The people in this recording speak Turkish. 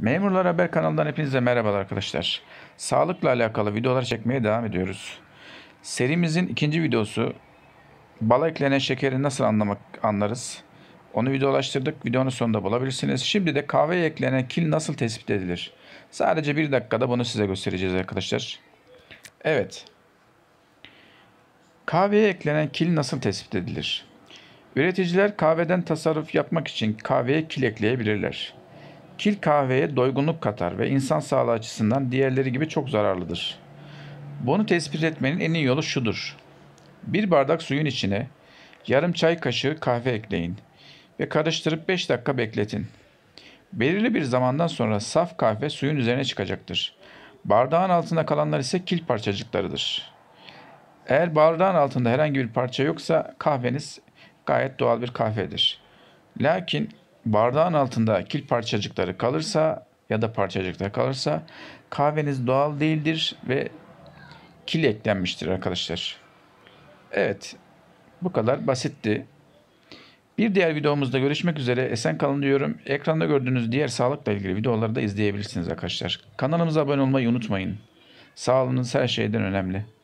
Memurlar Haber kanalından hepinize merhabalar arkadaşlar. Sağlıkla alakalı videolar çekmeye devam ediyoruz. Serimizin ikinci videosu bala eklenen şekeri nasıl anlamak anlarız? Onu videolaştırdık. Videonun sonunda bulabilirsiniz. Şimdi de kahveye eklenen kil nasıl tespit edilir? Sadece bir dakikada bunu size göstereceğiz arkadaşlar. Evet. Kahveye eklenen kil nasıl tespit edilir? Üreticiler kahveden tasarruf yapmak için kahveye kil ekleyebilirler. Kil kahveye doygunluk katar ve insan sağlığı açısından diğerleri gibi çok zararlıdır. Bunu tespit etmenin en iyi yolu şudur. Bir bardak suyun içine yarım çay kaşığı kahve ekleyin ve karıştırıp 5 dakika bekletin. Belirli bir zamandan sonra saf kahve suyun üzerine çıkacaktır. Bardağın altında kalanlar ise kil parçacıklarıdır. Eğer bardağın altında herhangi bir parça yoksa kahveniz gayet doğal bir kahvedir. Lakin bardağın altında kil parçacıkları kalırsa ya da parçacıkta kalırsa kahveniz doğal değildir ve kil eklenmiştir arkadaşlar. Evet bu kadar basitti. Bir diğer videomuzda görüşmek üzere. Esen kalın diyorum. Ekranda gördüğünüz diğer sağlıkla ilgili videoları da izleyebilirsiniz arkadaşlar. Kanalımıza abone olmayı unutmayın. Sağlığınız her şeyden önemli.